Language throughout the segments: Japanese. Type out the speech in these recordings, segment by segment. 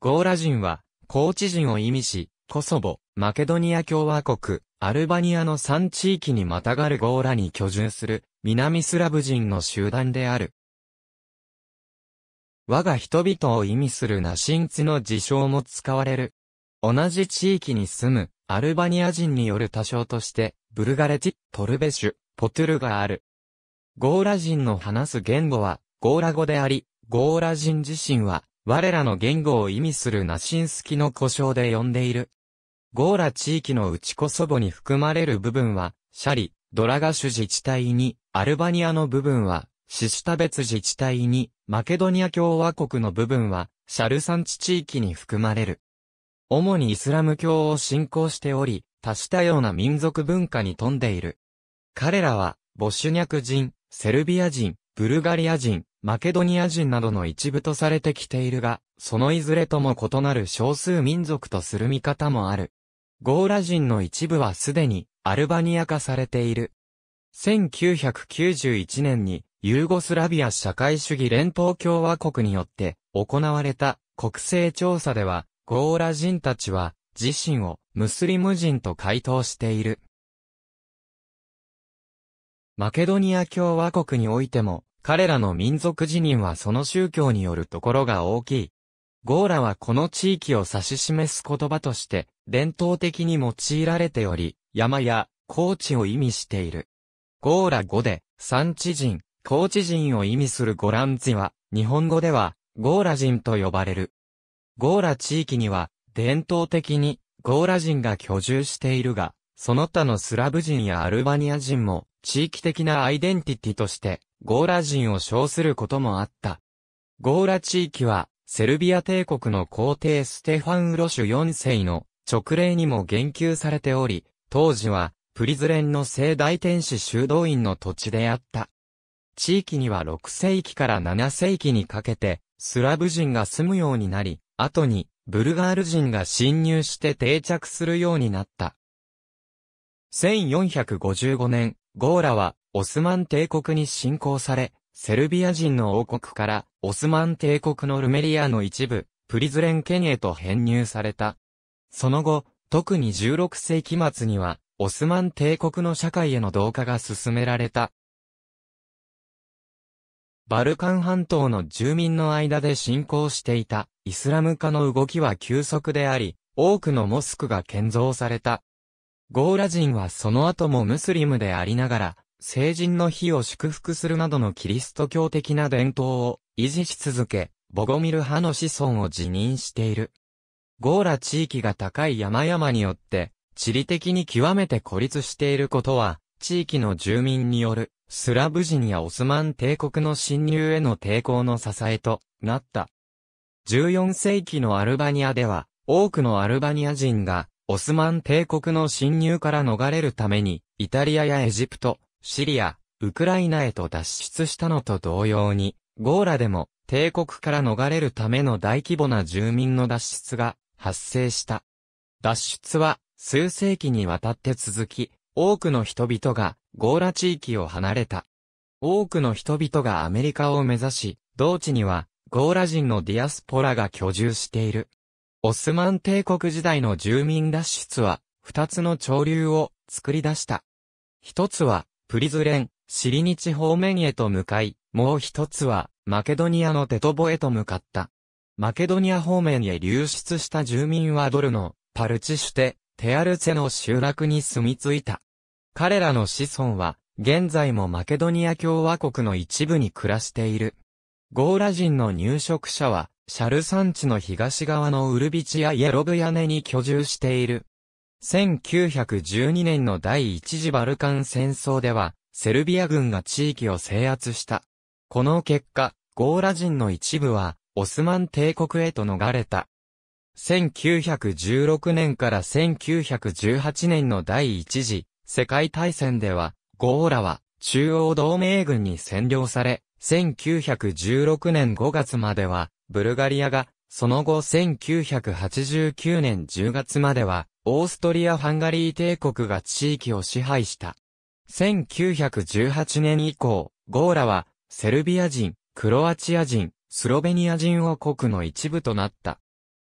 ゴーラ人は、高知人を意味し、コソボ、マケドニア共和国、アルバニアの3地域にまたがるゴーラに居住する、南スラブ人の集団である。我が人々を意味するナシンツの自称も使われる。同じ地域に住む、アルバニア人による多称として、ブルガレティ、トルベシュ、ポトゥルがある。ゴーラ人の話す言語は、ゴーラ語であり、ゴーラ人自身は、我らの言語を意味するナシンスキの故障で呼んでいる。ゴーラ地域の内コソボに含まれる部分は、シャリ、ドラガシュ自治体に、アルバニアの部分は、シシタ別自治体に、マケドニア共和国の部分は、シャルサンチ地域に含まれる。主にイスラム教を信仰しており、多種多様な民族文化に富んでいる。彼らは、ボシュニャク人、セルビア人、ブルガリア人、マケドニア人などの一部とされてきているが、そのいずれとも異なる少数民族とする見方もある。ゴーラ人の一部はすでにアルバニア化されている。1991年にユーゴスラビア社会主義連邦共和国によって行われた国勢調査では、ゴーラ人たちは自身をムスリム人と回答している。マケドニア共和国においても彼らの民族辞任はその宗教によるところが大きい。ゴーラはこの地域を指し示す言葉として、伝統的に用いられており、山や高地を意味している。ゴーラ語で、山地人、高地人を意味するゴランツィは、日本語では、ゴーラ人と呼ばれる。ゴーラ地域には、伝統的に、ゴーラ人が居住しているが、その他のスラブ人やアルバニア人も、地域的なアイデンティティとして、ゴーラ人を称することもあった。ゴーラ地域は、セルビア帝国の皇帝ステファン・ウロシュ4世の直令にも言及されており、当時は、プリズレンの聖大天使修道院の土地であった。地域には6世紀から7世紀にかけて、スラブ人が住むようになり、後に、ブルガール人が侵入して定着するようになった。1455年、ゴーラは、オスマン帝国に侵攻され、セルビア人の王国から、オスマン帝国のルメリアの一部、プリズレン県へと編入された。その後、特に16世紀末には、オスマン帝国の社会への同化が進められた。バルカン半島の住民の間で侵攻していたイスラム化の動きは急速であり、多くのモスクが建造された。ゴーラ人はその後もムスリムでありながら、成人の日を祝福するなどのキリスト教的な伝統を維持し続け、ボゴミル派の子孫を自認している。ゴーラ地域が高い山々によって、地理的に極めて孤立していることは、地域の住民によるスラブ人やオスマン帝国の侵入への抵抗の支えとなった。14世紀のアルバニアでは、多くのアルバニア人がオスマン帝国の侵入から逃れるために、イタリアやエジプト、シリア、ウクライナへと脱出したのと同様に、ゴーラでも帝国から逃れるための大規模な住民の脱出が発生した。脱出は数世紀にわたって続き、多くの人々がゴーラ地域を離れた。多くの人々がアメリカを目指し、同地にはゴーラ人のディアスポラが居住している。オスマン帝国時代の住民脱出は、二つの潮流を作り出した。一つは、プリズレン、シリニチ方面へと向かい、もう一つは、マケドニアのテトボへと向かった。マケドニア方面へ流出した住民はドルの、パルチシュテ、テアルツェの集落に住み着いた。彼らの子孫は、現在もマケドニア共和国の一部に暮らしている。ゴーラ人の入植者は、シャル山地の東側のウルビチやイエロブ屋根に居住している。1912年の第一次バルカン戦争では、セルビア軍が地域を制圧した。この結果、ゴーラ人の一部は、オスマン帝国へと逃れた。1916年から1918年の第一次世界大戦では、ゴーラは中央同盟軍に占領され、1916年5月までは、ブルガリアがその後1989年10月までは、オーストリア・ハンガリー帝国が地域を支配した。1918年以降、ゴーラは、セルビア人、クロアチア人、スロベニア人王国の一部となった。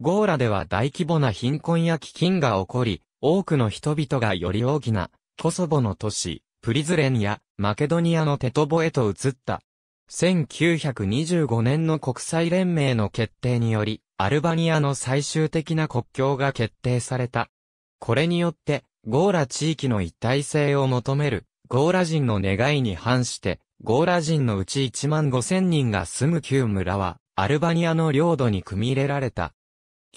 ゴーラでは大規模な貧困や飢饉が起こり、多くの人々がより大きな、コソボの都市、プリズレンや、マケドニアのテトボへと移った。1925年の国際連盟の決定により、アルバニアの最終的な国境が決定された。これによって、ゴーラ地域の一体性を求める、ゴーラ人の願いに反して、ゴーラ人のうち1万5千人が住む旧村は、アルバニアの領土に組み入れられた。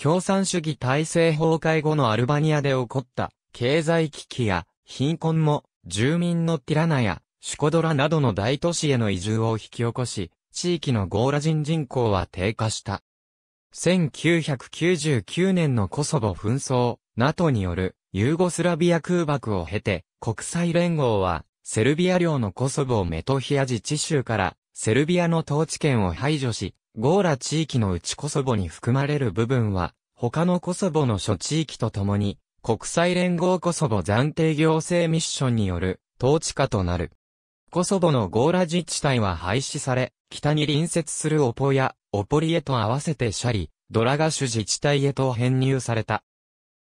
共産主義体制崩壊後のアルバニアで起こった、経済危機や、貧困も、住民のティラナや、シュコドラなどの大都市への移住を引き起こし、地域のゴーラ人人口は低下した。1999年のコソボ紛争、NATO によるユーゴスラビア空爆を経て、国際連合は、セルビア領のコソボをメトヒアジ地州から、セルビアの統治権を排除し、ゴーラ地域のうちコソボに含まれる部分は、他のコソボの諸地域とともに、国際連合コソボ暫定行政ミッションによる統治下となる。コソボのゴーラ自治体は廃止され、北に隣接するオポや、オポリへと合わせてシャリ、ドラガシュ自治体へと編入された。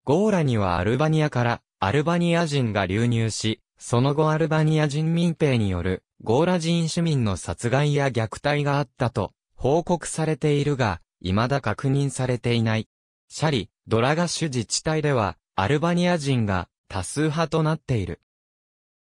ゴーラにはアルバニアから、アルバニア人が流入し、その後アルバニア人民兵による、ゴーラ人市民の殺害や虐待があったと、報告されているが、未だ確認されていない。シャリ、ドラガシュ自治体では、アルバニア人が多数派となっている。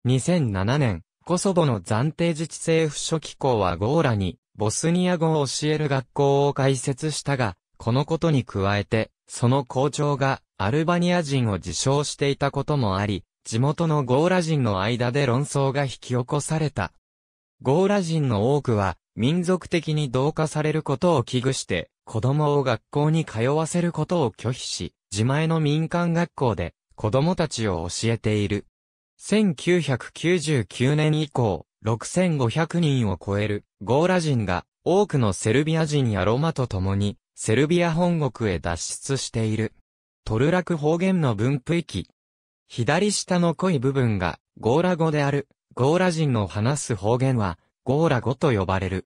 2007年、コソボの暫定自治政府書記校はゴーラに、ボスニア語を教える学校を開設したが、このことに加えて、その校長がアルバニア人を自称していたこともあり、地元のゴーラ人の間で論争が引き起こされた。ゴーラ人の多くは、民族的に同化されることを危惧して、子供を学校に通わせることを拒否し、自前の民間学校で、子供たちを教えている。1999年以降、6500人を超えるゴーラ人が多くのセルビア人やロマと共にセルビア本国へ脱出している。トルラク方言の分布域。左下の濃い部分がゴーラ語であるゴーラ人の話す方言はゴーラ語と呼ばれる。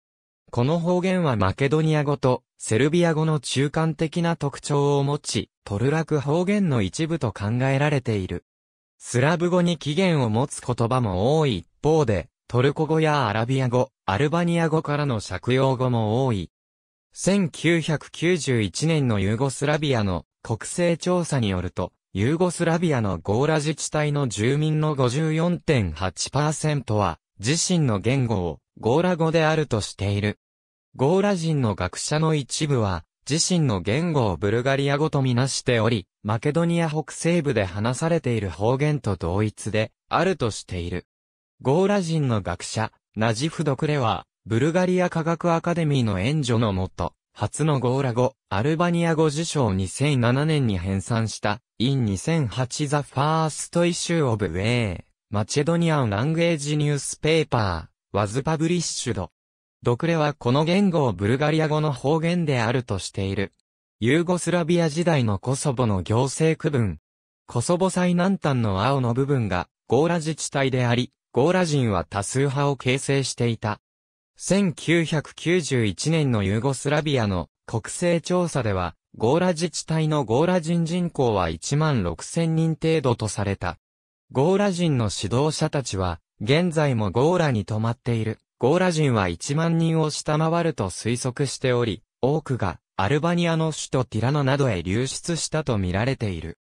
この方言はマケドニア語とセルビア語の中間的な特徴を持ち、トルラク方言の一部と考えられている。スラブ語に起源を持つ言葉も多い一方で、トルコ語やアラビア語、アルバニア語からの借用語も多い。1991年のユーゴスラビアの国勢調査によると、ユーゴスラビアのゴーラ自治体の住民の54.8%は、自身の言語をゴーラ語であるとしている。ゴーラ人の学者の一部は、自身の言語をブルガリア語とみなしており、マケドニア北西部で話されている方言と同一で、あるとしている。ゴーラ人の学者、ナジフ・ドクレは、ブルガリア科学アカデミーの援助のもと、初のゴーラ語、アルバニア語書を2007年に編纂した、in 2008 The First Issue of Way, Macedonian l ー n g u a g e n e w was published. ドクレはこの言語をブルガリア語の方言であるとしている。ユーゴスラビア時代のコソボの行政区分。コソボ最南端の青の部分がゴーラ自治体であり、ゴーラ人は多数派を形成していた。1991年のユーゴスラビアの国勢調査では、ゴーラ自治体のゴーラ人人口は1万6000人程度とされた。ゴーラ人の指導者たちは、現在もゴーラに泊まっている。ゴーラ人は1万人を下回ると推測しており、多くがアルバニアの首都ティラノなどへ流出したと見られている。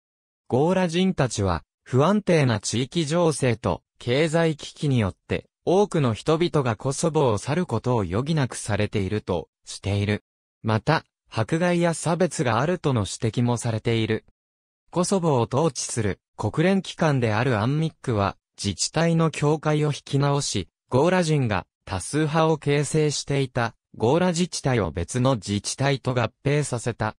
ゴーラ人たちは不安定な地域情勢と経済危機によって多くの人々がコソボを去ることを余儀なくされているとしている。また、迫害や差別があるとの指摘もされている。コソボを統治する国連機関であるアンミックは自治体の境界を引き直し、ゴーラ人が多数派を形成していた、ゴーラ自治体を別の自治体と合併させた。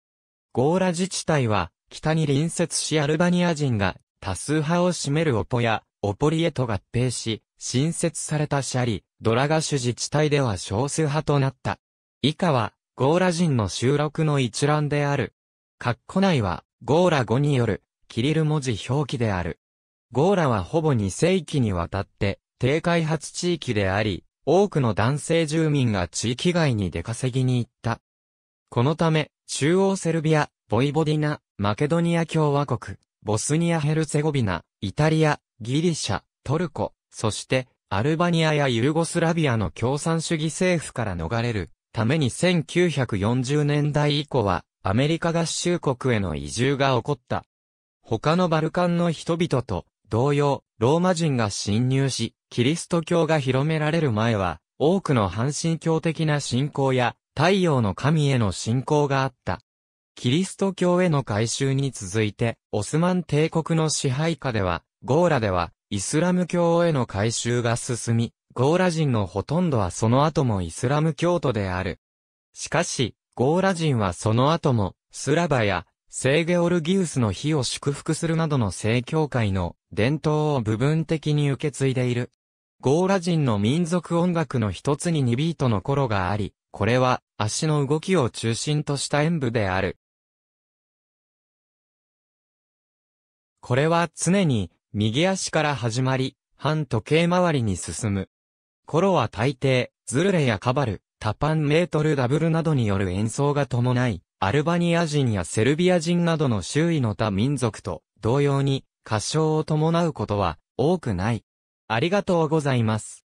ゴーラ自治体は、北に隣接しアルバニア人が多数派を占めるオポやオポリエと合併し、新設されたシャリ、ドラガシュ自治体では少数派となった。以下は、ゴーラ人の収録の一覧である。括弧内は、ゴーラ語による、キリル文字表記である。ゴーラはほぼ2世紀にわたって、低開発地域であり、多くの男性住民が地域外に出稼ぎに行った。このため、中央セルビア、ボイボディナ、マケドニア共和国、ボスニア・ヘルツェゴビナ、イタリア、ギリシャ、トルコ、そして、アルバニアやユルゴスラビアの共産主義政府から逃れるために1940年代以降は、アメリカ合衆国への移住が起こった。他のバルカンの人々と同様、ローマ人が侵入し、キリスト教が広められる前は、多くの半神教的な信仰や、太陽の神への信仰があった。キリスト教への改宗に続いて、オスマン帝国の支配下では、ゴーラでは、イスラム教への改宗が進み、ゴーラ人のほとんどはその後もイスラム教徒である。しかし、ゴーラ人はその後も、スラバや聖ゲオルギウスの日を祝福するなどの聖教会の伝統を部分的に受け継いでいる。ゴーラ人の民族音楽の一つに2ビートの頃があり、これは足の動きを中心とした演舞である。これは常に右足から始まり、反時計回りに進む。頃は大抵、ズルレやカバル、タパンメートルダブルなどによる演奏が伴い、アルバニア人やセルビア人などの周囲の他民族と同様に、過小を伴うことは多くない。ありがとうございます。